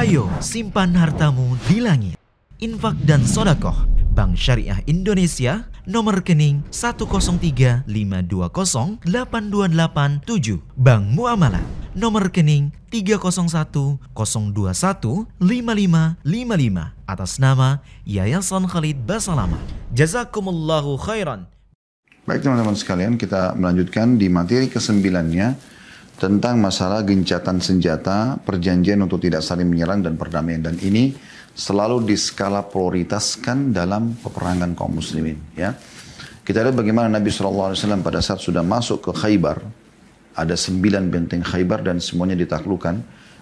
Ayo simpan hartamu di langit. Infak dan sodakoh Bank Syariah Indonesia nomor rekening 1035208287 Bank Muamalah nomor rekening 3010215555 atas nama Yayasan Khalid Basalama. Jazakumullahu khairan. Baik teman-teman sekalian, kita melanjutkan di materi kesembilannya tentang masalah gencatan senjata, perjanjian untuk tidak saling menyerang dan perdamaian dan ini selalu diskala prioritaskan dalam peperangan kaum muslimin ya. Kita lihat bagaimana Nabi SAW pada saat sudah masuk ke Khaybar, ada sembilan benteng Khaybar dan semuanya ditaklukkan.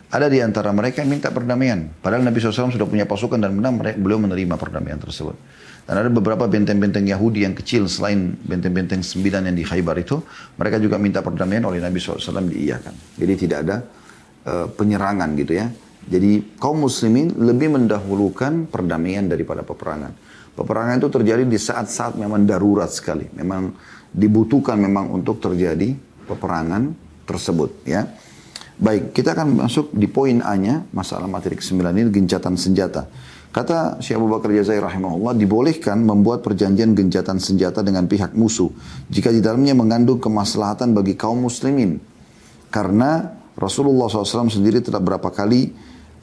Ada di antara mereka yang minta perdamaian. Padahal Nabi SAW sudah punya pasukan dan menang, beliau menerima perdamaian tersebut. Dan ada beberapa benteng-benteng Yahudi yang kecil selain benteng-benteng sembilan yang di Khaybar itu, mereka juga minta perdamaian oleh Nabi SAW diiyakan. Jadi tidak ada uh, penyerangan gitu ya. Jadi kaum muslimin lebih mendahulukan perdamaian daripada peperangan. Peperangan itu terjadi di saat-saat memang darurat sekali. Memang dibutuhkan memang untuk terjadi peperangan tersebut ya. Baik, kita akan masuk di poin A-nya, masalah materi ke-9 ini gencatan senjata. Kata Syekh Abu Bakar Jazair rahimahullah, dibolehkan membuat perjanjian genjatan senjata dengan pihak musuh jika di dalamnya mengandung kemaslahatan bagi kaum muslimin. Karena Rasulullah SAW sendiri telah berapa kali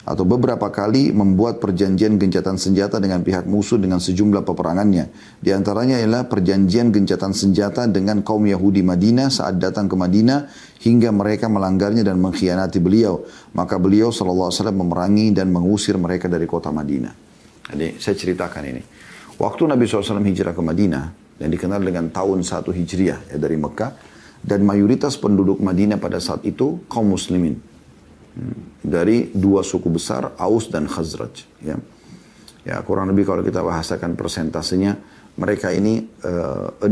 atau beberapa kali membuat perjanjian gencatan senjata dengan pihak musuh dengan sejumlah peperangannya. Di antaranya ialah perjanjian gencatan senjata dengan kaum Yahudi Madinah saat datang ke Madinah hingga mereka melanggarnya dan mengkhianati beliau. Maka beliau SAW memerangi dan mengusir mereka dari kota Madinah. Jadi saya ceritakan ini. Waktu Nabi SAW hijrah ke Madinah, yang dikenal dengan tahun 1 Hijriah ya, dari Mekah, dan mayoritas penduduk Madinah pada saat itu kaum muslimin. Hmm, dari dua suku besar, Aus dan Khazraj. Ya. ya kurang lebih kalau kita bahasakan persentasenya, mereka ini eh, uh, 60%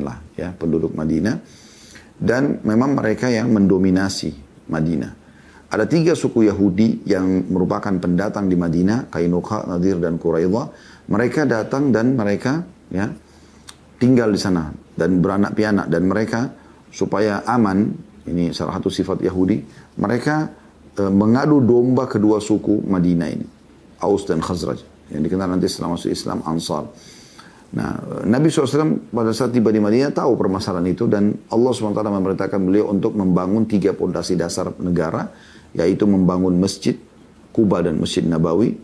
lah ya penduduk Madinah dan memang mereka yang mendominasi Madinah. Ada tiga suku Yahudi yang merupakan pendatang di Madinah, Kainuka, Nadir, dan Quraidah. Mereka datang dan mereka ya tinggal di sana dan beranak pianak dan mereka supaya aman, ini salah satu sifat Yahudi, mereka e, mengadu domba kedua suku Madinah ini, Aus dan Khazraj yang dikenal nanti setelah masuk Islam Ansar. Nah, Nabi SAW pada saat tiba di Madinah tahu permasalahan itu dan Allah SWT memerintahkan beliau untuk membangun tiga pondasi dasar negara, yaitu membangun masjid Kuba dan masjid Nabawi,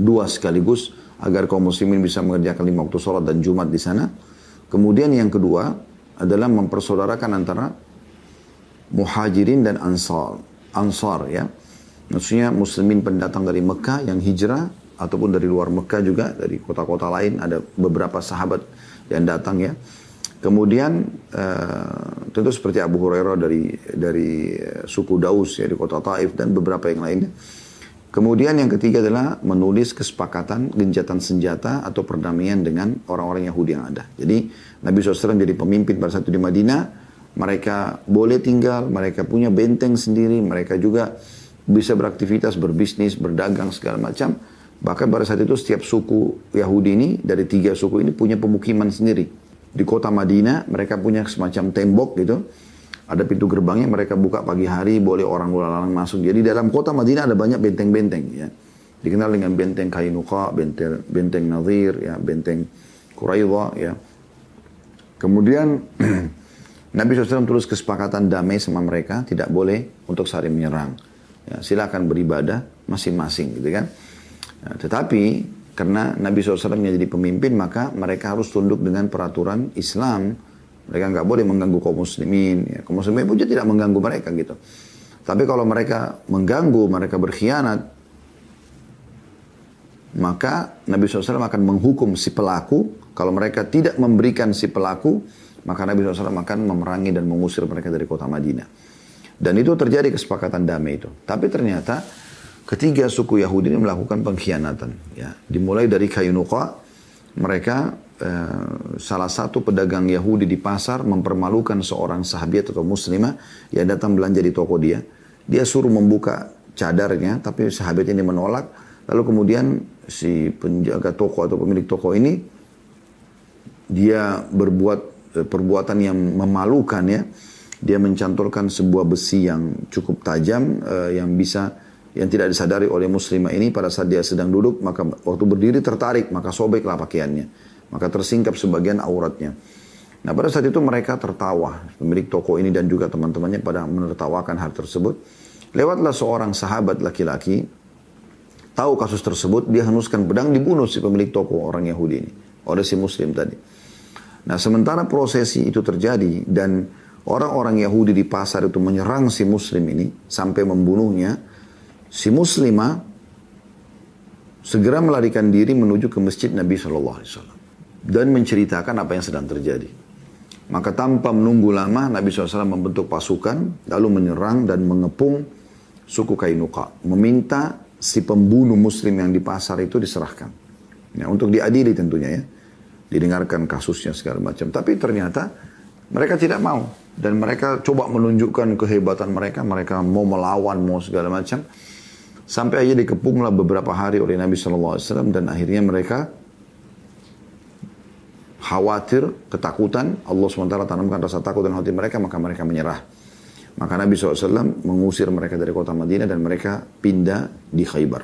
dua sekaligus agar kaum muslimin bisa mengerjakan lima waktu sholat dan Jumat di sana. Kemudian yang kedua adalah mempersaudarakan antara muhajirin dan ansar. Ansar ya, maksudnya muslimin pendatang dari Mekah yang hijrah ataupun dari luar Mekah juga dari kota-kota lain ada beberapa sahabat yang datang ya. Kemudian uh, tentu seperti Abu Hurairah dari dari eh, suku Daus ya di kota Taif dan beberapa yang lainnya. Kemudian yang ketiga adalah menulis kesepakatan genjatan senjata atau perdamaian dengan orang-orang Yahudi yang ada. Jadi Nabi SAW jadi pemimpin pada satu di Madinah. Mereka boleh tinggal, mereka punya benteng sendiri, mereka juga bisa beraktivitas, berbisnis, berdagang segala macam Bahkan pada saat itu setiap suku Yahudi ini dari tiga suku ini punya pemukiman sendiri. Di kota Madinah mereka punya semacam tembok gitu. Ada pintu gerbangnya mereka buka pagi hari boleh orang luar lalang masuk. Jadi dalam kota Madinah ada banyak benteng-benteng ya. Dikenal dengan benteng Kainuka, benteng benteng Nadir, ya, benteng Quraidha ya. Kemudian Nabi SAW terus kesepakatan damai sama mereka tidak boleh untuk saling menyerang. Ya, silakan beribadah masing-masing gitu kan. Nah, tetapi karena Nabi SAW menjadi pemimpin maka mereka harus tunduk dengan peraturan Islam. Mereka nggak boleh mengganggu kaum muslimin. Ya, kaum muslimin pun juga tidak mengganggu mereka gitu. Tapi kalau mereka mengganggu, mereka berkhianat, maka Nabi SAW akan menghukum si pelaku. Kalau mereka tidak memberikan si pelaku, maka Nabi SAW akan memerangi dan mengusir mereka dari kota Madinah. Dan itu terjadi kesepakatan damai itu. Tapi ternyata Ketiga suku Yahudi ini melakukan pengkhianatan. Ya. Dimulai dari Kainuqa, mereka eh, salah satu pedagang Yahudi di pasar mempermalukan seorang sahabat atau muslimah yang datang belanja di toko dia. Dia suruh membuka cadarnya, tapi sahabat ini menolak. Lalu kemudian si penjaga toko atau pemilik toko ini dia berbuat eh, perbuatan yang memalukan ya. Dia mencanturkan sebuah besi yang cukup tajam eh, yang bisa yang tidak disadari oleh muslimah ini pada saat dia sedang duduk maka waktu berdiri tertarik maka sobeklah pakaiannya maka tersingkap sebagian auratnya nah pada saat itu mereka tertawa pemilik toko ini dan juga teman-temannya pada menertawakan hal tersebut lewatlah seorang sahabat laki-laki tahu kasus tersebut dia hanuskan pedang dibunuh si pemilik toko orang Yahudi ini oleh si muslim tadi nah sementara prosesi itu terjadi dan orang-orang Yahudi di pasar itu menyerang si muslim ini sampai membunuhnya si muslimah segera melarikan diri menuju ke masjid Nabi Shallallahu Alaihi Wasallam dan menceritakan apa yang sedang terjadi. Maka tanpa menunggu lama Nabi Shallallahu Alaihi Wasallam membentuk pasukan lalu menyerang dan mengepung suku Kainuka. Meminta si pembunuh muslim yang di pasar itu diserahkan. Ya, untuk diadili tentunya ya. Didengarkan kasusnya segala macam. Tapi ternyata mereka tidak mau. Dan mereka coba menunjukkan kehebatan mereka. Mereka mau melawan, mau segala macam. Sampai aja dikepunglah beberapa hari oleh Nabi Shallallahu Alaihi Wasallam dan akhirnya mereka khawatir, ketakutan. Allah SWT tanamkan rasa takut dan hati mereka, maka mereka menyerah. Maka Nabi SAW mengusir mereka dari kota Madinah dan mereka pindah di Khaybar.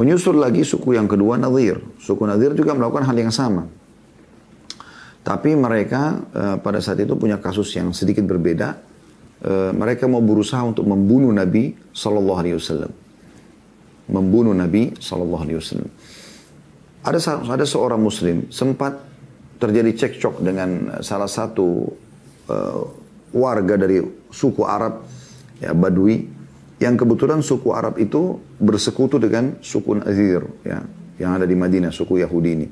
Menyusul lagi suku yang kedua Nadir. Suku Nadir juga melakukan hal yang sama. Tapi mereka e, pada saat itu punya kasus yang sedikit berbeda Eh, mereka mau berusaha untuk membunuh Nabi Shallallahu Alaihi Wasallam. Membunuh Nabi Shallallahu Alaihi Wasallam. Ada ada seorang Muslim sempat terjadi cekcok dengan eh, salah satu uh, warga dari suku Arab ya Badui yang kebetulan suku Arab itu bersekutu dengan suku Nazir ya yang ada di Madinah suku Yahudi ini.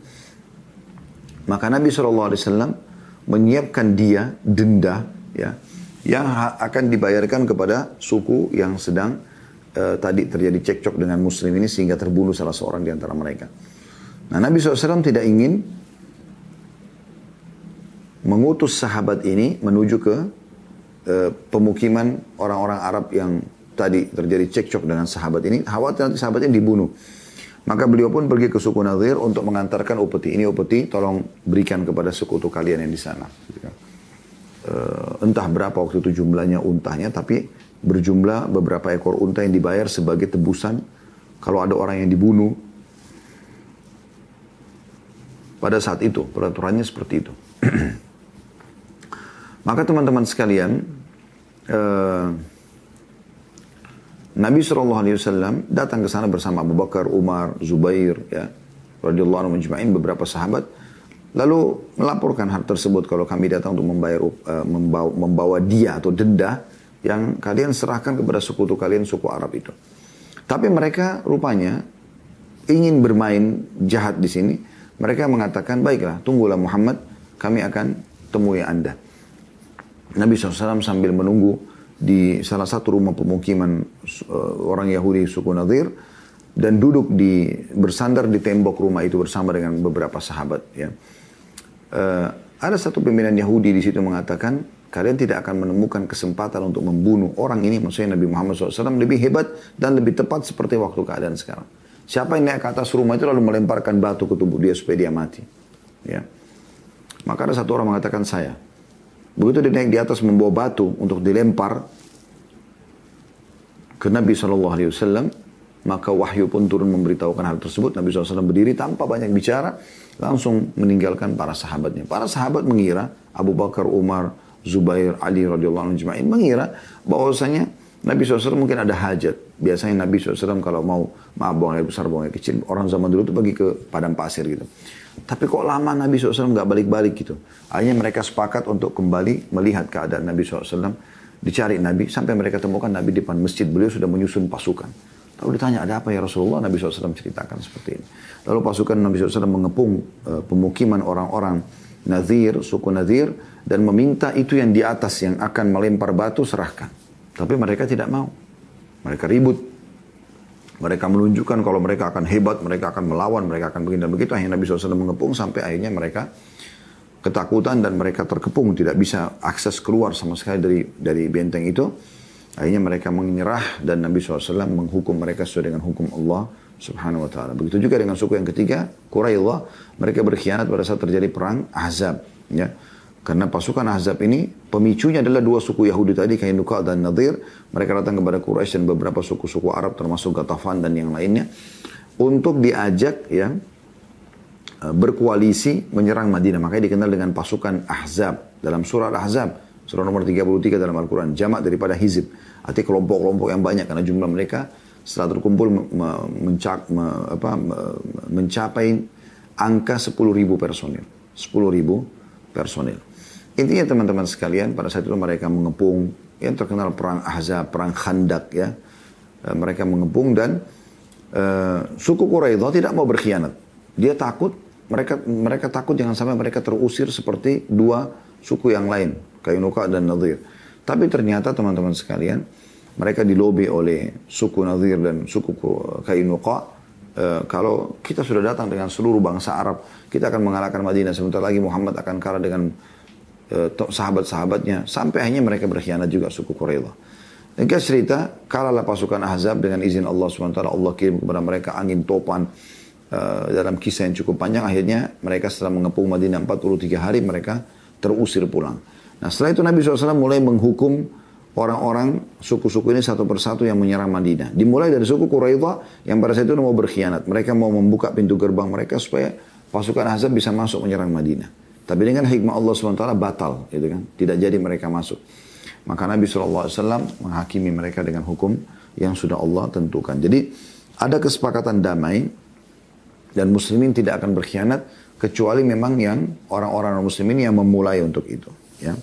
Maka Nabi Shallallahu Alaihi Wasallam menyiapkan dia denda ya yang akan dibayarkan kepada suku yang sedang e, tadi terjadi cekcok dengan muslim ini sehingga terbunuh salah seorang di antara mereka. Nah Nabi SAW tidak ingin mengutus sahabat ini menuju ke e, pemukiman orang-orang Arab yang tadi terjadi cekcok dengan sahabat ini. Khawatir nanti sahabatnya dibunuh. Maka beliau pun pergi ke suku Nadir untuk mengantarkan upeti. Ini upeti tolong berikan kepada suku sekutu kalian yang di sana uh, entah berapa waktu itu jumlahnya untahnya, tapi berjumlah beberapa ekor unta yang dibayar sebagai tebusan kalau ada orang yang dibunuh. Pada saat itu peraturannya seperti itu. Maka teman-teman sekalian, uh, Nabi Shallallahu Alaihi Wasallam datang ke sana bersama Abu Bakar, Umar, Zubair, ya, radhiyallahu anhu beberapa sahabat lalu melaporkan hal tersebut kalau kami datang untuk membayar uh, membawa, membawa dia atau denda yang kalian serahkan kepada sekutu kalian suku Arab itu. Tapi mereka rupanya ingin bermain jahat di sini. Mereka mengatakan, baiklah, tunggulah Muhammad, kami akan temui Anda. Nabi SAW sambil menunggu di salah satu rumah pemukiman uh, orang Yahudi suku Nadir dan duduk di bersandar di tembok rumah itu bersama dengan beberapa sahabat ya uh, ada satu pimpinan Yahudi di situ mengatakan, kalian tidak akan menemukan kesempatan untuk membunuh orang ini, maksudnya Nabi Muhammad SAW lebih hebat dan lebih tepat seperti waktu keadaan sekarang. Siapa yang naik ke atas rumah itu lalu melemparkan batu ke tubuh dia supaya dia mati. Ya. Maka ada satu orang mengatakan saya. Begitu dia naik di atas membawa batu untuk dilempar ke Nabi Shallallahu Alaihi Wasallam, maka wahyu pun turun memberitahukan hal tersebut. Nabi SAW berdiri tanpa banyak bicara, langsung meninggalkan para sahabatnya. Para sahabat mengira Abu Bakar, Umar, Zubair, Ali radhiyallahu anhu mengira bahwasanya Nabi SAW mungkin ada hajat. Biasanya Nabi SAW kalau mau maaf buang air besar, buang air kecil, orang zaman dulu itu pergi ke padang pasir gitu. Tapi kok lama Nabi SAW nggak balik-balik gitu. Akhirnya mereka sepakat untuk kembali melihat keadaan Nabi SAW. Dicari Nabi, sampai mereka temukan Nabi di depan masjid. Beliau sudah menyusun pasukan. Lalu ditanya ada apa ya Rasulullah, Nabi SAW ceritakan seperti ini. Lalu pasukan Nabi SAW mengepung e, pemukiman orang-orang Nazir suku Nazir dan meminta itu yang di atas yang akan melempar batu serahkan. Tapi mereka tidak mau. Mereka ribut. Mereka menunjukkan kalau mereka akan hebat, mereka akan melawan, mereka akan begini dan begitu. Akhirnya Nabi SAW mengepung sampai akhirnya mereka ketakutan dan mereka terkepung. Tidak bisa akses keluar sama sekali dari dari benteng itu. Akhirnya mereka menyerah dan Nabi SAW menghukum mereka sesuai dengan hukum Allah Subhanahu wa taala. Begitu juga dengan suku yang ketiga, Quraisy, mereka berkhianat pada saat terjadi perang Ahzab, ya. Karena pasukan Ahzab ini pemicunya adalah dua suku Yahudi tadi Kainuka dan Nadir. Mereka datang kepada Quraisy dan beberapa suku-suku Arab termasuk Gatafan dan yang lainnya untuk diajak ya eh, berkoalisi menyerang Madinah. Makanya dikenal dengan pasukan Ahzab dalam surah Ahzab Surah nomor 33 dalam Al-Quran. Jamak daripada hizib. arti kelompok-kelompok yang banyak. Karena jumlah mereka setelah terkumpul mencak, me, apa, me, mencapai angka 10.000 personil. 10.000 personil. Intinya teman-teman sekalian pada saat itu mereka mengepung. Yang terkenal perang Ahzab, perang Khandak ya. E, mereka mengepung dan e, suku Quraidah tidak mau berkhianat. Dia takut mereka mereka takut jangan sampai mereka terusir seperti dua suku yang lain Kainuka dan Nadir. Tapi ternyata teman-teman sekalian, mereka dilobi oleh suku Nadir dan suku Kainuka. E, eh, kalau kita sudah datang dengan seluruh bangsa Arab, kita akan mengalahkan Madinah. Sebentar lagi Muhammad akan kalah dengan e, sahabat-sahabatnya. Sampai hanya mereka berkhianat juga suku Quraidah. Dengan cerita, kalahlah pasukan Ahzab dengan izin Allah SWT. Allah kirim kepada mereka angin topan e, dalam kisah yang cukup panjang. Akhirnya mereka setelah mengepung Madinah 43 hari, mereka terusir pulang. Nah setelah itu Nabi SAW mulai menghukum orang-orang suku-suku ini satu persatu yang menyerang Madinah. Dimulai dari suku Quraidah yang pada saat itu mau berkhianat. Mereka mau membuka pintu gerbang mereka supaya pasukan Ahzab bisa masuk menyerang Madinah. Tapi dengan hikmah Allah SWT batal gitu kan. Tidak jadi mereka masuk. Maka Nabi SAW menghakimi mereka dengan hukum yang sudah Allah tentukan. Jadi ada kesepakatan damai dan muslimin tidak akan berkhianat kecuali memang yang orang-orang muslimin yang memulai untuk itu. Ya.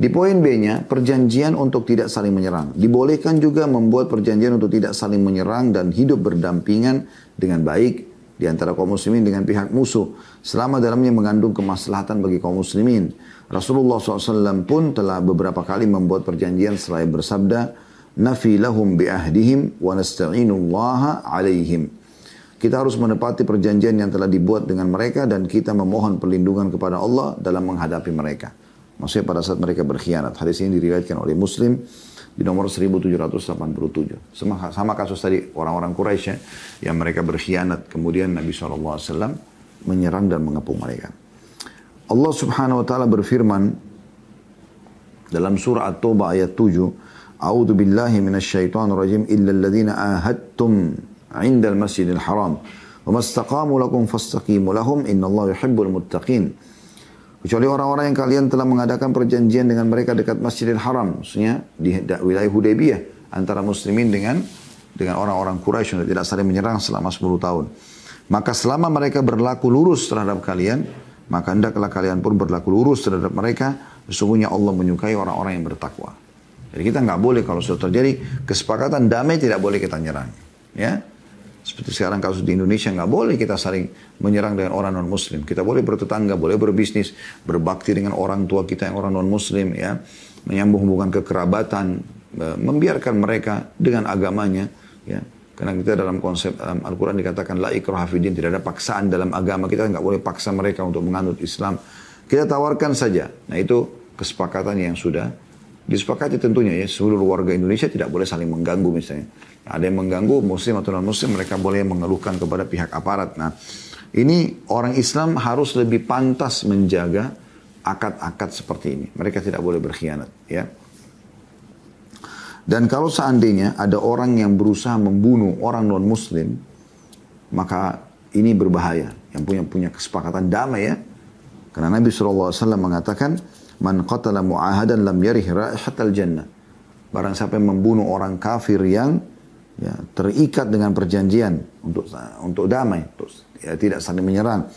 Di poin B-nya, perjanjian untuk tidak saling menyerang. Dibolehkan juga membuat perjanjian untuk tidak saling menyerang dan hidup berdampingan dengan baik di antara kaum muslimin dengan pihak musuh selama dalamnya mengandung kemaslahatan bagi kaum muslimin. Rasulullah SAW pun telah beberapa kali membuat perjanjian selain bersabda, Nafi lahum biahdihim wa nasta'inullaha alaihim. Kita harus menepati perjanjian yang telah dibuat dengan mereka dan kita memohon perlindungan kepada Allah dalam menghadapi mereka. Maksudnya pada saat mereka berkhianat. Hadis ini diriwayatkan oleh Muslim di nomor 1787. Sama, sama kasus tadi orang-orang Quraisy ya, yang mereka berkhianat. Kemudian Nabi SAW menyerang dan mengepung mereka. Allah Subhanahu wa taala berfirman dalam surah At-Taubah ayat 7, "A'udzu billahi minasyaitonir rajim illa alladziina ahadtum 'inda al-masjidil haram wa mastaqamu lakum fastaqimu lahum innallaha yuhibbul muttaqin." Kecuali orang-orang yang kalian telah mengadakan perjanjian dengan mereka dekat Masjidil Haram, maksudnya di wilayah Hudaybiyah antara muslimin dengan dengan orang-orang Quraisy yang tidak saling menyerang selama 10 tahun. Maka selama mereka berlaku lurus terhadap kalian, maka hendaklah kalian pun berlaku lurus terhadap mereka. Sesungguhnya Allah menyukai orang-orang yang bertakwa. Jadi kita nggak boleh kalau sudah terjadi kesepakatan damai tidak boleh kita nyerang. Ya, seperti sekarang kasus di Indonesia nggak boleh kita saling menyerang dengan orang non Muslim. Kita boleh bertetangga, boleh berbisnis, berbakti dengan orang tua kita yang orang non Muslim, ya, menyambung hubungan kekerabatan, e, membiarkan mereka dengan agamanya, ya. Karena kita dalam konsep dalam Al-Quran dikatakan la ikrah tidak ada paksaan dalam agama. Kita nggak boleh paksa mereka untuk menganut Islam. Kita tawarkan saja. Nah itu kesepakatan yang sudah disepakati tentunya ya. Seluruh warga Indonesia tidak boleh saling mengganggu misalnya. Ada yang mengganggu muslim atau non-muslim, mereka boleh mengeluhkan kepada pihak aparat. Nah, ini orang Islam harus lebih pantas menjaga akad-akad seperti ini. Mereka tidak boleh berkhianat, ya. Dan kalau seandainya ada orang yang berusaha membunuh orang non-muslim, maka ini berbahaya. Yang punya punya kesepakatan damai ya. Karena Nabi SAW mengatakan, Man qatala mu'ahadan lam yarih raihatal jannah. Barang siapa yang membunuh orang kafir yang ya, terikat dengan perjanjian untuk untuk damai, terus ya, tidak saling menyerang.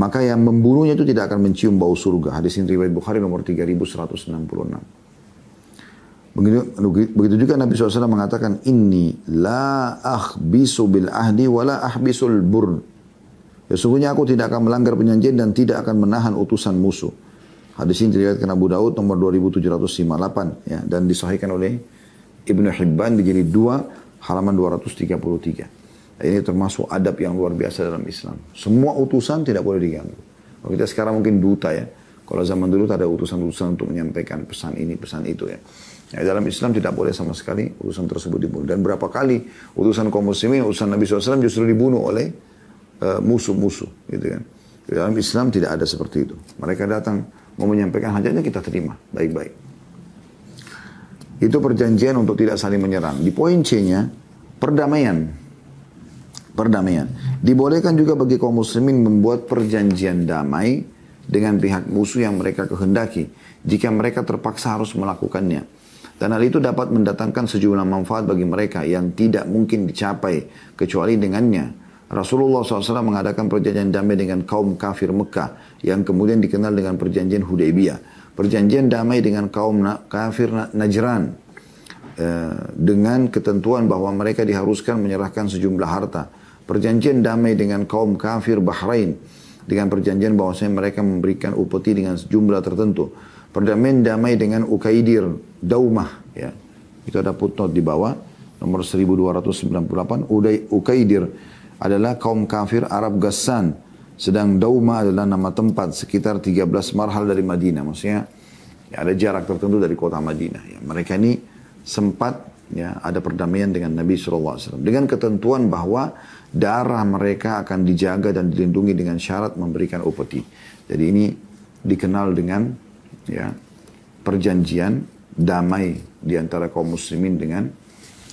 Maka yang membunuhnya itu tidak akan mencium bau surga. Hadis ini riwayat Bukhari nomor 3166. Begitu, begitu juga Nabi SAW mengatakan, Inni la ahbisu bil ahdi wa la ahbisul burn. Ya, sungguhnya aku tidak akan melanggar perjanjian dan tidak akan menahan utusan musuh. Hadis ini diriwayatkan Abu Daud nomor 2758 ya, dan disahihkan oleh Ibnu Hibban di jilid 2 halaman 233. Ini termasuk adab yang luar biasa dalam Islam. Semua utusan tidak boleh diganggu. Kalau kita sekarang mungkin duta ya. Kalau zaman dulu ada utusan-utusan untuk menyampaikan pesan ini, pesan itu ya. Nah, dalam Islam tidak boleh sama sekali utusan tersebut dibunuh. Dan berapa kali utusan kaum muslimin, utusan Nabi SAW justru dibunuh oleh eh, musuh-musuh. gitu kan. Dalam Islam tidak ada seperti itu. Mereka datang mau menyampaikan hajatnya kita terima baik-baik. Itu perjanjian untuk tidak saling menyerang. Di poin C-nya, perdamaian. Perdamaian. Dibolehkan juga bagi kaum muslimin membuat perjanjian damai dengan pihak musuh yang mereka kehendaki jika mereka terpaksa harus melakukannya. Dan hal itu dapat mendatangkan sejumlah manfaat bagi mereka yang tidak mungkin dicapai kecuali dengannya. Rasulullah SAW mengadakan perjanjian damai dengan kaum kafir Mekah yang kemudian dikenal dengan perjanjian Hudaybiyah perjanjian damai dengan kaum kafir Najran eh, dengan ketentuan bahwa mereka diharuskan menyerahkan sejumlah harta. Perjanjian damai dengan kaum kafir Bahrain dengan perjanjian bahwasanya mereka memberikan upeti dengan sejumlah tertentu. Perdamaian damai dengan Ukaidir Daumah ya. Itu ada footnote di bawah nomor 1298 Uday Ukaidir adalah kaum kafir Arab Ghassan sedang Dauma adalah nama tempat sekitar 13 marhal dari Madinah. Maksudnya ya ada jarak tertentu dari kota Madinah. Ya, mereka ini sempat ya ada perdamaian dengan Nabi SAW. Dengan ketentuan bahwa darah mereka akan dijaga dan dilindungi dengan syarat memberikan upeti. Jadi ini dikenal dengan ya perjanjian damai di antara kaum muslimin dengan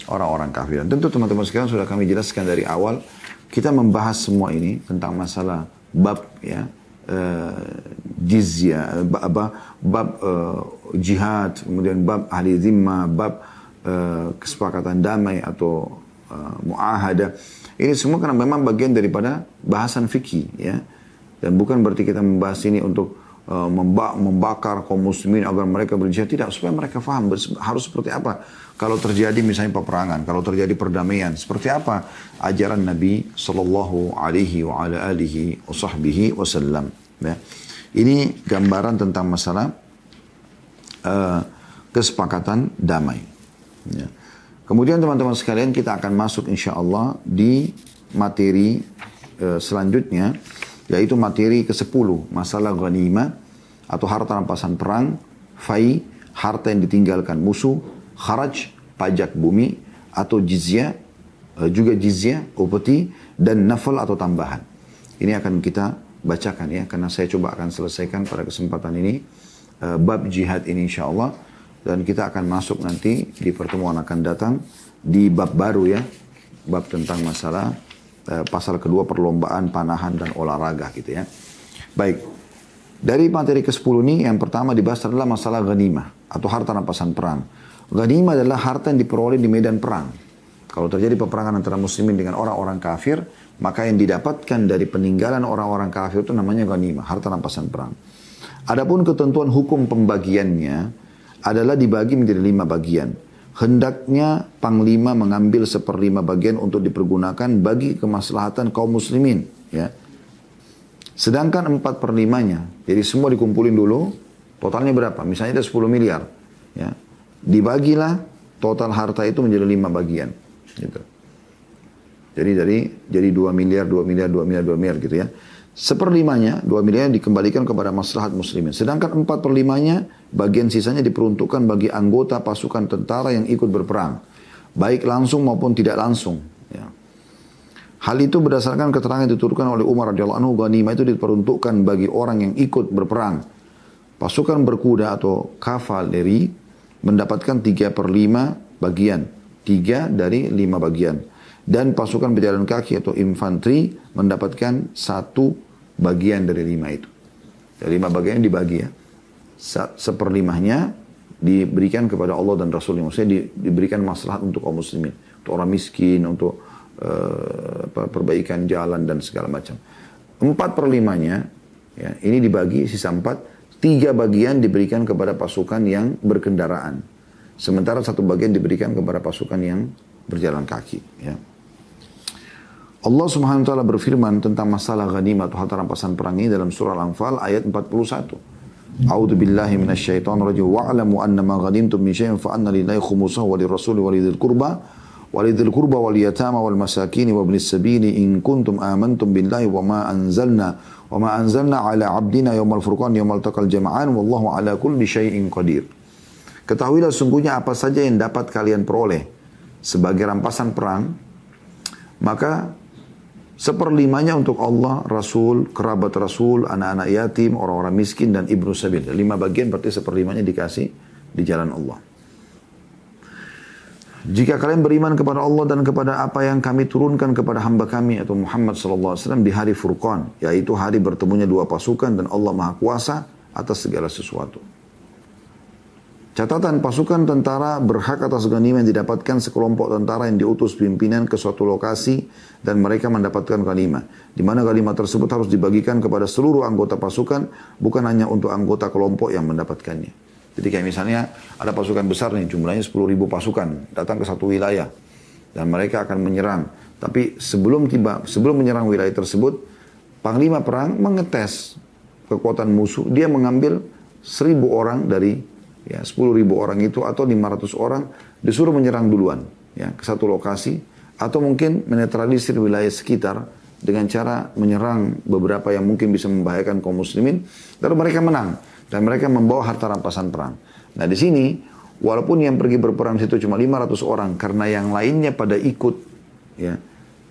orang-orang kafir. Dan tentu teman-teman sekarang sudah kami jelaskan dari awal kita membahas semua ini tentang masalah bab ya uh, apa bab uh, jihad kemudian bab ahli zimma bab uh, kesepakatan damai atau uh, muahada ini semua karena memang bagian daripada bahasan fikih ya dan bukan berarti kita membahas ini untuk uh, membakar kaum muslimin agar mereka berjihad tidak supaya mereka faham harus seperti apa kalau terjadi misalnya peperangan, kalau terjadi perdamaian, seperti apa ajaran Nabi Shallallahu Alaihi wa ala alihi Wasallam. Ya? Ini gambaran tentang masalah uh, kesepakatan damai. Ya. Kemudian teman-teman sekalian kita akan masuk insya Allah di materi uh, selanjutnya yaitu materi ke-10 masalah ghanimah atau harta rampasan perang, fai, harta yang ditinggalkan musuh, kharaj, pajak bumi atau jizya, eh, juga jizya, upeti dan nafal atau tambahan. Ini akan kita bacakan ya karena saya coba akan selesaikan pada kesempatan ini eh, bab jihad ini insya Allah dan kita akan masuk nanti di pertemuan akan datang di bab baru ya bab tentang masalah eh, pasal kedua perlombaan panahan dan olahraga gitu ya baik dari materi ke-10 ini yang pertama dibahas adalah masalah ghanimah atau harta rampasan perang. Ghanimah adalah harta yang diperoleh di medan perang. Kalau terjadi peperangan antara muslimin dengan orang-orang kafir, maka yang didapatkan dari peninggalan orang-orang kafir itu namanya ghanimah, harta rampasan perang. Adapun ketentuan hukum pembagiannya adalah dibagi menjadi lima bagian. Hendaknya panglima mengambil seperlima bagian untuk dipergunakan bagi kemaslahatan kaum muslimin. Ya. Sedangkan empat perlimanya, jadi semua dikumpulin dulu, totalnya berapa? Misalnya ada 10 miliar. Ya, Dibagilah total harta itu menjadi lima bagian. Gitu. Jadi dari jadi 2 miliar, dua miliar, dua miliar, dua miliar gitu ya. Seperlimanya, dua miliar dikembalikan kepada maslahat muslimin. Sedangkan 4 perlimanya, bagian sisanya diperuntukkan bagi anggota pasukan tentara yang ikut berperang. Baik langsung maupun tidak langsung. Ya. Hal itu berdasarkan keterangan yang diturunkan oleh Umar RA, anhu, ghanimah itu diperuntukkan bagi orang yang ikut berperang. Pasukan berkuda atau kavaleri mendapatkan 3 per 5 bagian. 3 dari 5 bagian. Dan pasukan berjalan kaki atau infanteri mendapatkan satu bagian dari lima itu. Dari lima bagian dibagi ya. Seperlimahnya diberikan kepada Allah dan Rasulnya. Maksudnya di, diberikan maslahat untuk kaum muslimin. Untuk orang miskin, untuk uh, perbaikan jalan dan segala macam. Empat nya, ya, ini dibagi sisa empat Tiga bagian diberikan kepada pasukan yang berkendaraan. Sementara satu bagian diberikan kepada pasukan yang berjalan kaki. Ya. Allah subhanahu wa ta'ala berfirman tentang masalah ghanimah atau harta rampasan perang ini dalam surah Al-Anfal ayat 41. A'udzu billahi minasyaitonir rajim wa'lamu annama ghanimtum min syai'in fa anna lillahi khumusahu wa lirrasuli wa lidzil qurba wa lidzil wal yatama wal masakin wa ibnis sabili in kuntum amantum billahi wa ma anzalna Wa ma anzalna ala abdina yawmal furqan yawmal taqal jama'an wallahu ala kulli syai'in qadir. Ketahuilah sungguhnya apa saja yang dapat kalian peroleh sebagai rampasan perang, maka seperlimanya untuk Allah, Rasul, kerabat Rasul, anak-anak yatim, orang-orang miskin, dan ibnu sabil. Lima bagian berarti seperlimanya dikasih di jalan Allah. Jika kalian beriman kepada Allah dan kepada apa yang kami turunkan kepada hamba kami atau Muhammad Alaihi Wasallam di hari Furqan, yaitu hari bertemunya dua pasukan dan Allah Maha Kuasa atas segala sesuatu. Catatan pasukan tentara berhak atas ganima yang didapatkan sekelompok tentara yang diutus pimpinan ke suatu lokasi dan mereka mendapatkan ganima. Di mana ganima tersebut harus dibagikan kepada seluruh anggota pasukan, bukan hanya untuk anggota kelompok yang mendapatkannya. Jadi kayak misalnya ada pasukan besar nih jumlahnya 10 ribu pasukan datang ke satu wilayah dan mereka akan menyerang. Tapi sebelum tiba sebelum menyerang wilayah tersebut panglima perang mengetes kekuatan musuh. Dia mengambil 1000 orang dari ya 10 ribu orang itu atau 500 orang disuruh menyerang duluan ya ke satu lokasi atau mungkin menetralisir wilayah sekitar dengan cara menyerang beberapa yang mungkin bisa membahayakan kaum muslimin lalu mereka menang dan mereka membawa harta rampasan perang. Nah di sini, walaupun yang pergi berperang situ cuma 500 orang, karena yang lainnya pada ikut, ya,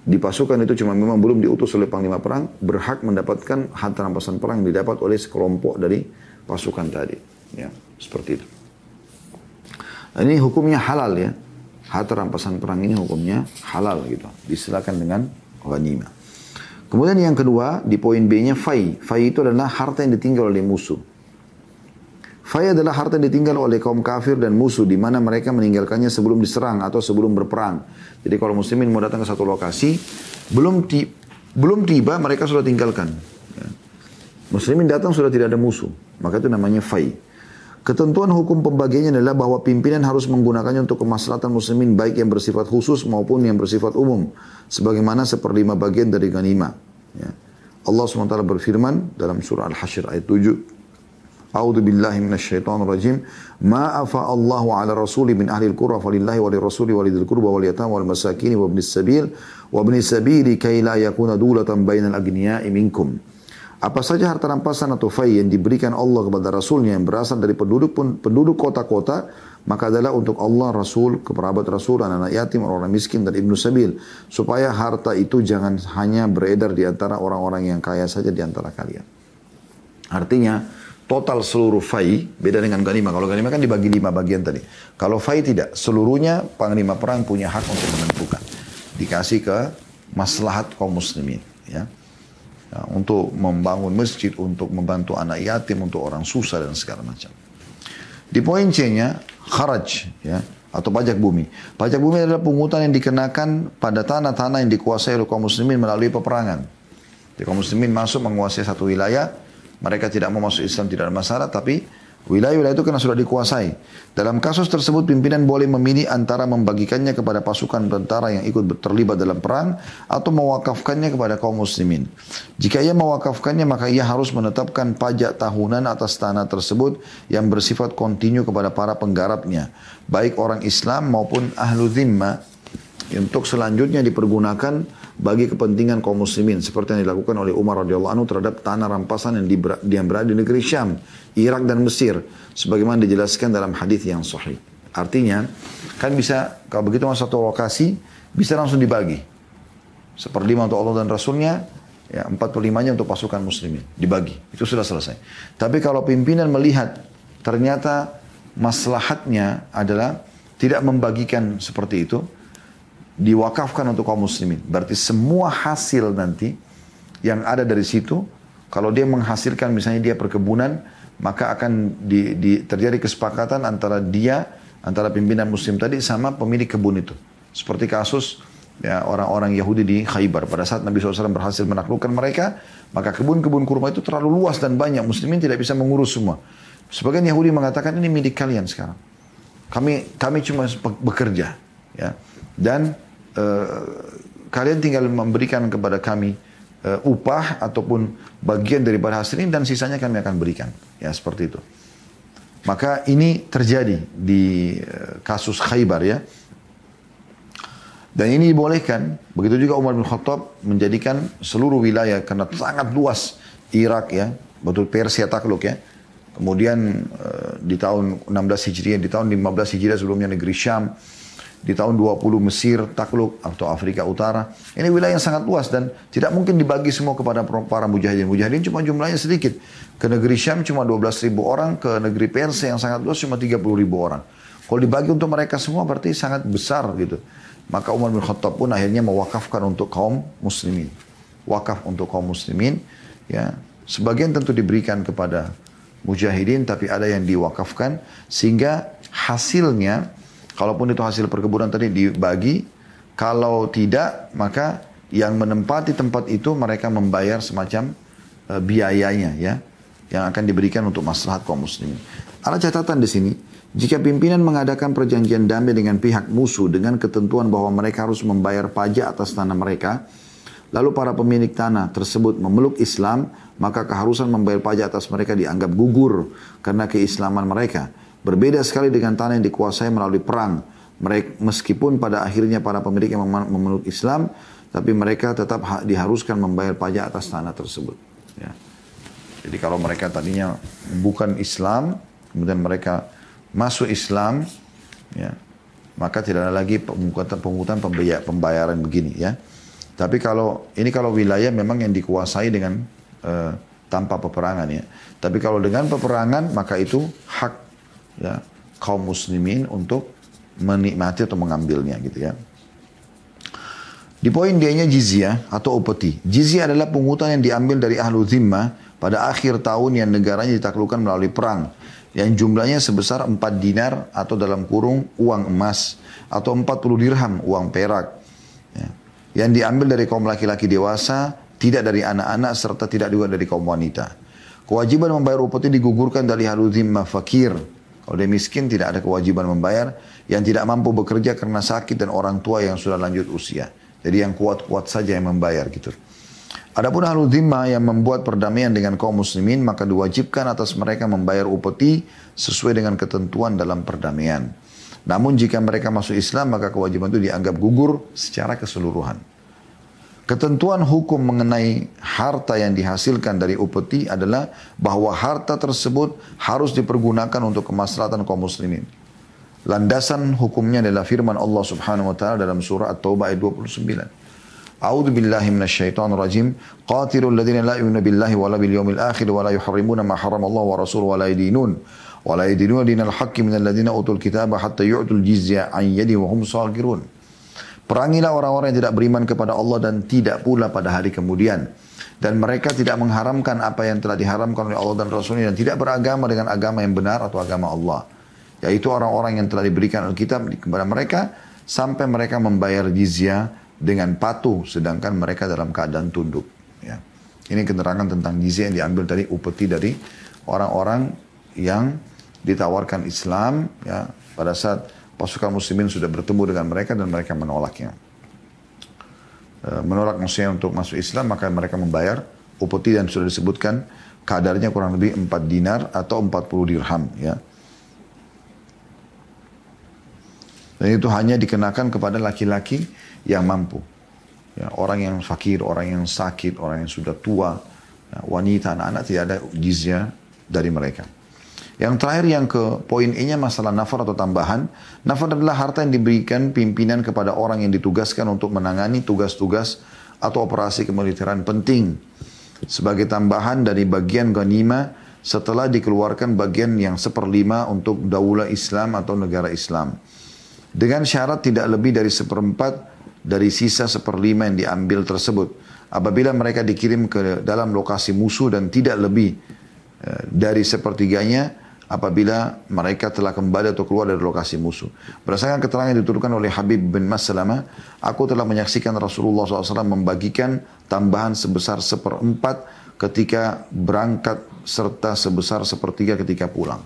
di pasukan itu cuma memang belum diutus oleh panglima perang, berhak mendapatkan harta rampasan perang yang didapat oleh sekelompok dari pasukan tadi. Ya, seperti itu. Nah, ini hukumnya halal ya. Harta rampasan perang ini hukumnya halal gitu. Disilakan dengan ghanimah. Kemudian yang kedua, di poin B-nya fai. Fai itu adalah harta yang ditinggal oleh musuh. Faya adalah harta yang ditinggal oleh kaum kafir dan musuh di mana mereka meninggalkannya sebelum diserang atau sebelum berperang. Jadi kalau muslimin mau datang ke satu lokasi, belum ti belum tiba mereka sudah tinggalkan. Ya. Muslimin datang sudah tidak ada musuh, maka itu namanya fai. Ketentuan hukum pembagiannya adalah bahwa pimpinan harus menggunakannya untuk kemaslahatan muslimin baik yang bersifat khusus maupun yang bersifat umum. Sebagaimana seperlima bagian dari ganima. Ya. Allah SWT berfirman dalam surah Al-Hashir ayat 7. A'udzu billahi minasyaitonir rajim. Ma afa Allahu 'ala rasuli min ahli al-qura falillahi wa lirrasuli wa lidzil qurba wal yatama wal masakin wa ibnis sabil wa ibnis sabili kay la yakuna dulatan bainal aghniya'i minkum. Apa saja harta rampasan atau fai yang diberikan Allah kepada Rasulnya yang berasal dari penduduk pun, penduduk kota-kota, maka adalah untuk Allah, Rasul, keperabat Rasul, anak-anak yatim, orang-orang miskin, dan ibnu sabil. Supaya harta itu jangan hanya beredar di antara orang-orang yang kaya saja di antara kalian. Artinya, total seluruh fai, beda dengan ganima. Kalau ganima kan dibagi lima bagian tadi. Kalau fai tidak, seluruhnya panglima perang punya hak untuk menentukan. Dikasih ke maslahat kaum muslimin. Ya. ya. untuk membangun masjid, untuk membantu anak yatim, untuk orang susah dan segala macam. Di poin C-nya, kharaj, ya, atau pajak bumi. Pajak bumi adalah pungutan yang dikenakan pada tanah-tanah yang dikuasai oleh kaum muslimin melalui peperangan. Jadi kaum muslimin masuk menguasai satu wilayah, mereka tidak mau masuk Islam tidak ada masalah, tapi wilayah-wilayah itu karena sudah dikuasai. Dalam kasus tersebut, pimpinan boleh memilih antara membagikannya kepada pasukan tentara yang ikut terlibat dalam perang atau mewakafkannya kepada kaum muslimin. Jika ia mewakafkannya, maka ia harus menetapkan pajak tahunan atas tanah tersebut yang bersifat kontinu kepada para penggarapnya, baik orang Islam maupun ahlu zimma. Untuk selanjutnya dipergunakan bagi kepentingan kaum muslimin seperti yang dilakukan oleh Umar radhiyallahu anhu terhadap tanah rampasan yang, di, yang berada di negeri Syam, Irak dan Mesir sebagaimana dijelaskan dalam hadis yang sahih. Artinya kan bisa kalau begitu masuk satu lokasi bisa langsung dibagi. Seperti untuk Allah dan Rasulnya, ya, 45-nya untuk pasukan muslimin. Dibagi. Itu sudah selesai. Tapi kalau pimpinan melihat ternyata maslahatnya adalah tidak membagikan seperti itu, diwakafkan untuk kaum muslimin. Berarti semua hasil nanti yang ada dari situ, kalau dia menghasilkan misalnya dia perkebunan, maka akan di, di, terjadi kesepakatan antara dia, antara pimpinan muslim tadi sama pemilik kebun itu. Seperti kasus orang ya, orang-orang Yahudi di Khaybar. Pada saat Nabi SAW berhasil menaklukkan mereka, maka kebun-kebun kurma itu terlalu luas dan banyak. Muslimin tidak bisa mengurus semua. Sebagian Yahudi mengatakan ini milik kalian sekarang. Kami kami cuma bekerja. Ya. Dan uh, kalian tinggal memberikan kepada kami uh, upah ataupun bagian dari hasil ini dan sisanya kami akan berikan. Ya seperti itu. Maka ini terjadi di uh, kasus Khaybar ya. Dan ini dibolehkan. Begitu juga Umar bin Khattab menjadikan seluruh wilayah karena sangat luas Irak ya, betul Persia takluk ya. Kemudian di tahun 16 Hijriah, di tahun 15 Hijriah sebelumnya negeri Syam, di tahun 20 Mesir takluk atau Afrika Utara. Ini wilayah yang sangat luas dan tidak mungkin dibagi semua kepada para mujahidin. Mujahidin cuma jumlahnya sedikit. Ke negeri Syam cuma 12 ribu orang, ke negeri Persia yang sangat luas cuma 30 ribu orang. Kalau dibagi untuk mereka semua berarti sangat besar gitu. Maka Umar bin Khattab pun akhirnya mewakafkan untuk kaum muslimin. Wakaf untuk kaum muslimin ya. Sebagian tentu diberikan kepada mujahidin tapi ada yang diwakafkan sehingga hasilnya Kalaupun itu hasil perkebunan tadi dibagi, kalau tidak maka yang menempati tempat itu mereka membayar semacam e, biayanya ya yang akan diberikan untuk maslahat kaum muslimin. Ada catatan di sini, jika pimpinan mengadakan perjanjian damai dengan pihak musuh dengan ketentuan bahwa mereka harus membayar pajak atas tanah mereka, lalu para pemilik tanah tersebut memeluk Islam, maka keharusan membayar pajak atas mereka dianggap gugur karena keislaman mereka. Berbeda sekali dengan tanah yang dikuasai melalui perang. Mereka, meskipun pada akhirnya para pemilik yang memeluk Islam, tapi mereka tetap diharuskan membayar pajak atas tanah tersebut. Ya. Jadi kalau mereka tadinya bukan Islam, kemudian mereka masuk Islam, ya, maka tidak ada lagi pemungutan-pemungutan pembayaran begini ya. Tapi kalau ini kalau wilayah memang yang dikuasai dengan uh, tanpa peperangan ya. Tapi kalau dengan peperangan maka itu hak ya, kaum muslimin untuk menikmati atau mengambilnya gitu ya. Di poin dianya jizya atau upeti. Jizya adalah pungutan yang diambil dari ahlu zimmah pada akhir tahun yang negaranya ditaklukkan melalui perang. Yang jumlahnya sebesar 4 dinar atau dalam kurung uang emas atau 40 dirham uang perak. Ya. Yang diambil dari kaum laki-laki dewasa, tidak dari anak-anak serta tidak juga dari kaum wanita. Kewajiban membayar upeti digugurkan dari ahlu zimmah fakir kalau dia miskin tidak ada kewajiban membayar, yang tidak mampu bekerja karena sakit dan orang tua yang sudah lanjut usia. Jadi yang kuat-kuat saja yang membayar gitu. Adapun ahlu dhimma yang membuat perdamaian dengan kaum muslimin maka diwajibkan atas mereka membayar upeti sesuai dengan ketentuan dalam perdamaian. Namun jika mereka masuk Islam maka kewajiban itu dianggap gugur secara keseluruhan. Ketentuan hukum mengenai harta yang dihasilkan dari upeti adalah bahwa harta tersebut harus dipergunakan untuk kemaslahatan kaum muslimin. Landasan hukumnya adalah firman Allah Subhanahu wa taala dalam surah At-Taubah ayat 29. A'udzu billahi minasyaitonir rajim. Qatilul ladzina la yu'minuna billahi wala bil yawmil akhir wala yuharrimuna ma haramallahu wa rasuluhu wala yadinun wala yadinuna dinal haqqi minal ladzina utul kitaba hatta yu'tul jizya an yadi wa hum sagirun. Perangilah orang-orang yang tidak beriman kepada Allah dan tidak pula pada hari kemudian. Dan mereka tidak mengharamkan apa yang telah diharamkan oleh Allah dan Rasulnya dan tidak beragama dengan agama yang benar atau agama Allah. Yaitu orang-orang yang telah diberikan Alkitab kepada mereka sampai mereka membayar jizyah dengan patuh sedangkan mereka dalam keadaan tunduk. Ya. Ini keterangan tentang jizyah yang diambil dari upeti dari orang-orang yang ditawarkan Islam ya pada saat pasukan muslimin sudah bertemu dengan mereka dan mereka menolaknya. E, menolak maksudnya untuk masuk Islam, maka mereka membayar upeti dan sudah disebutkan kadarnya kurang lebih 4 dinar atau 40 dirham ya. Dan itu hanya dikenakan kepada laki-laki yang mampu. Ya, orang yang fakir, orang yang sakit, orang yang sudah tua, ya. wanita, anak-anak tidak ada jizya dari mereka. Yang terakhir yang ke poin E-nya masalah nafar atau tambahan. Nafar adalah harta yang diberikan pimpinan kepada orang yang ditugaskan untuk menangani tugas-tugas atau operasi kemiliteran penting. Sebagai tambahan dari bagian ghanima setelah dikeluarkan bagian yang seperlima untuk daulah Islam atau negara Islam. Dengan syarat tidak lebih dari seperempat dari sisa seperlima yang diambil tersebut. Apabila mereka dikirim ke dalam lokasi musuh dan tidak lebih eh, dari sepertiganya, apabila mereka telah kembali atau keluar dari lokasi musuh. Berdasarkan keterangan yang diturunkan oleh Habib bin Mas Salama, aku telah menyaksikan Rasulullah SAW membagikan tambahan sebesar seperempat ketika berangkat serta sebesar sepertiga ketika pulang.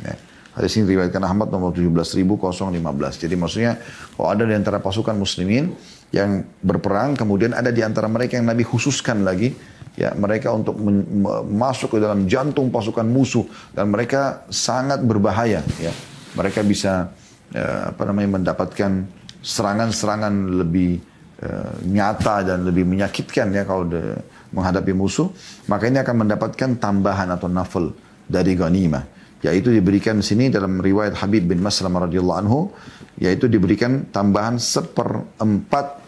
Ya. Hadis ini diriwayatkan Ahmad nomor 17.015. Jadi maksudnya kalau ada di antara pasukan muslimin yang berperang, kemudian ada di antara mereka yang Nabi khususkan lagi, ya mereka untuk masuk ke dalam jantung pasukan musuh dan mereka sangat berbahaya ya mereka bisa ya, apa namanya mendapatkan serangan-serangan lebih uh, nyata dan lebih menyakitkan ya kalau de, menghadapi musuh maka ini akan mendapatkan tambahan atau nafal dari ghanimah yaitu diberikan di sini dalam riwayat Habib bin Maslamah radhiyallahu anhu yaitu diberikan tambahan seperempat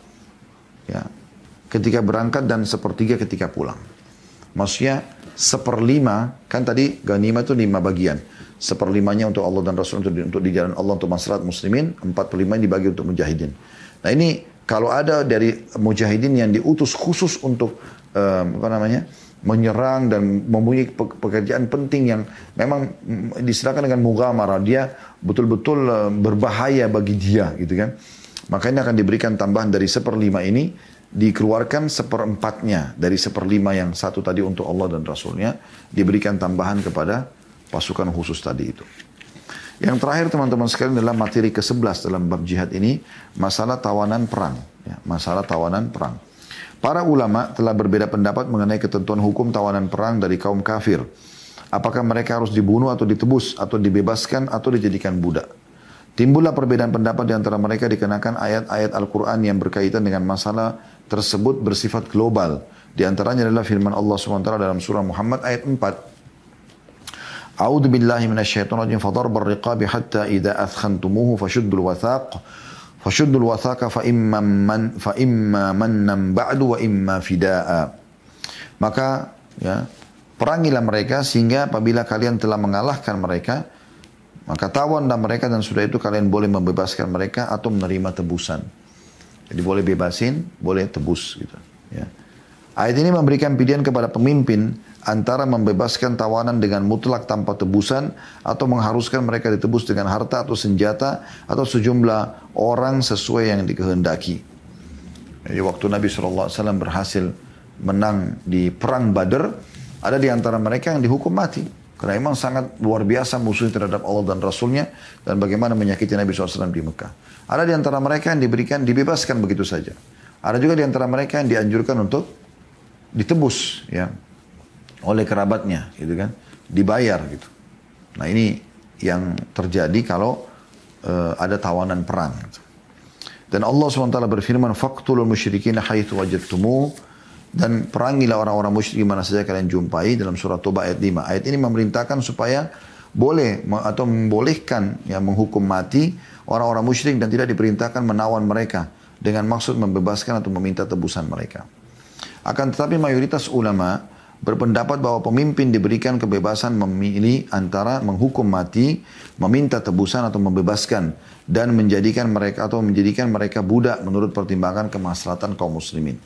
ya ketika berangkat dan sepertiga ketika pulang. Maksudnya seperlima, kan tadi ganima itu lima bagian. Seperlimanya untuk Allah dan Rasul, untuk, untuk di jalan Allah, untuk masyarakat muslimin. Empat perlima dibagi untuk mujahidin. Nah ini kalau ada dari mujahidin yang diutus khusus untuk um, apa namanya menyerang dan mempunyai pekerjaan penting yang memang mm, diserahkan dengan mugamara dia betul-betul eh, berbahaya bagi dia gitu kan makanya akan diberikan tambahan dari seperlima ini dikeluarkan seperempatnya dari seperlima yang satu tadi untuk Allah dan Rasulnya diberikan tambahan kepada pasukan khusus tadi itu. Yang terakhir teman-teman sekalian dalam materi ke-11 dalam bab jihad ini masalah tawanan perang. Ya, masalah tawanan perang. Para ulama telah berbeda pendapat mengenai ketentuan hukum tawanan perang dari kaum kafir. Apakah mereka harus dibunuh atau ditebus atau dibebaskan atau dijadikan budak. Timbullah perbedaan pendapat di antara mereka dikenakan ayat-ayat Al-Quran yang berkaitan dengan masalah tersebut bersifat global. Di antaranya adalah firman Allah SWT dalam surah Muhammad ayat 4. A'udhu billahi minasyaitun rajim fadarbar riqabi hatta idha athkhantumuhu fashuddul wathaq fashuddul wathaqa fa imma man fa imma mannan ba'du wa imma fidaa. Maka ya perangilah mereka sehingga apabila kalian telah mengalahkan mereka maka tawanlah mereka dan sudah itu kalian boleh membebaskan mereka atau menerima tebusan. Jadi boleh bebasin, boleh tebus gitu. Ya. Ayat ini memberikan pilihan kepada pemimpin antara membebaskan tawanan dengan mutlak tanpa tebusan atau mengharuskan mereka ditebus dengan harta atau senjata atau sejumlah orang sesuai yang dikehendaki. Jadi waktu Nabi SAW berhasil menang di perang Badr, ada di antara mereka yang dihukum mati. Karena memang sangat luar biasa musuhnya terhadap Allah dan Rasulnya dan bagaimana menyakiti Nabi SAW di Mekah. Ada di antara mereka yang diberikan, dibebaskan begitu saja. Ada juga di antara mereka yang dianjurkan untuk ditebus ya oleh kerabatnya gitu kan dibayar gitu nah ini yang terjadi kalau uh, ada tawanan perang gitu. dan Allah swt berfirman faktulul musyrikin Wajib wajatumu dan perangilah orang-orang musyrik mana saja kalian jumpai dalam surat Toba ayat 5. Ayat ini memerintahkan supaya boleh atau membolehkan ya menghukum mati orang-orang musyrik dan tidak diperintahkan menawan mereka dengan maksud membebaskan atau meminta tebusan mereka. Akan tetapi mayoritas ulama berpendapat bahwa pemimpin diberikan kebebasan memilih antara menghukum mati, meminta tebusan atau membebaskan dan menjadikan mereka atau menjadikan mereka budak menurut pertimbangan kemaslahatan kaum muslimin.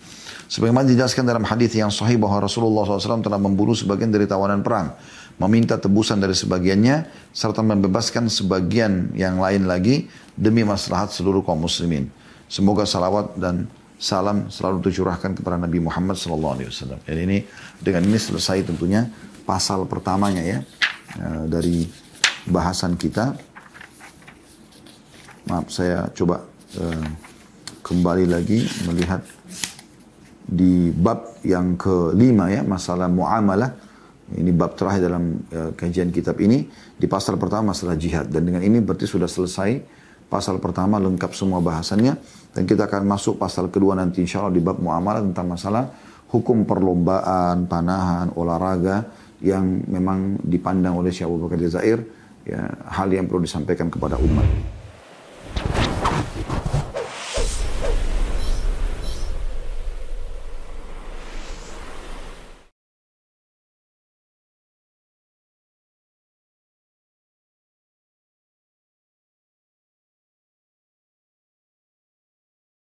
Sebagaimana dijelaskan dalam hadis yang sahih bahwa Rasulullah SAW telah membunuh sebagian dari tawanan perang, meminta tebusan dari sebagiannya, serta membebaskan sebagian yang lain lagi demi maslahat seluruh kaum muslimin. Semoga salawat dan salam selalu tercurahkan kepada Nabi Muhammad SAW. Jadi ini dengan ini selesai tentunya pasal pertamanya ya eh, dari bahasan kita. Maaf saya coba eh, kembali lagi melihat di bab yang kelima ya masalah muamalah ini bab terakhir dalam uh, kajian kitab ini di pasal pertama masalah jihad dan dengan ini berarti sudah selesai pasal pertama lengkap semua bahasannya dan kita akan masuk pasal kedua nanti insya Allah di bab muamalah tentang masalah hukum perlombaan panahan olahraga yang memang dipandang oleh Syekh Abu Bakar ya hal yang perlu disampaikan kepada umat.